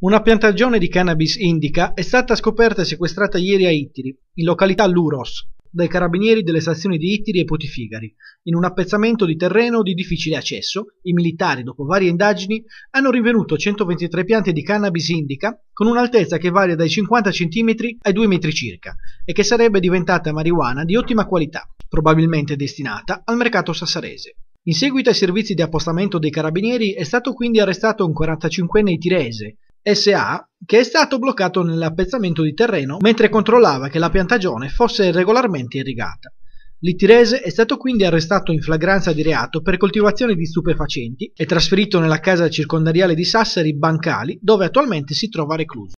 Una piantagione di cannabis indica è stata scoperta e sequestrata ieri a Ittiri, in località Luros, dai carabinieri delle stazioni di Ittiri e Potifigari. In un appezzamento di terreno di difficile accesso, i militari, dopo varie indagini, hanno rinvenuto 123 piante di cannabis indica con un'altezza che varia dai 50 cm ai 2 metri circa e che sarebbe diventata marijuana di ottima qualità, probabilmente destinata al mercato sassarese. In seguito ai servizi di appostamento dei carabinieri è stato quindi arrestato un 45enne itirese SA che è stato bloccato nell'appezzamento di terreno mentre controllava che la piantagione fosse regolarmente irrigata. L'itirese è stato quindi arrestato in flagranza di reato per coltivazione di stupefacenti e trasferito nella casa circondariale di Sassari Bancali, dove attualmente si trova recluso.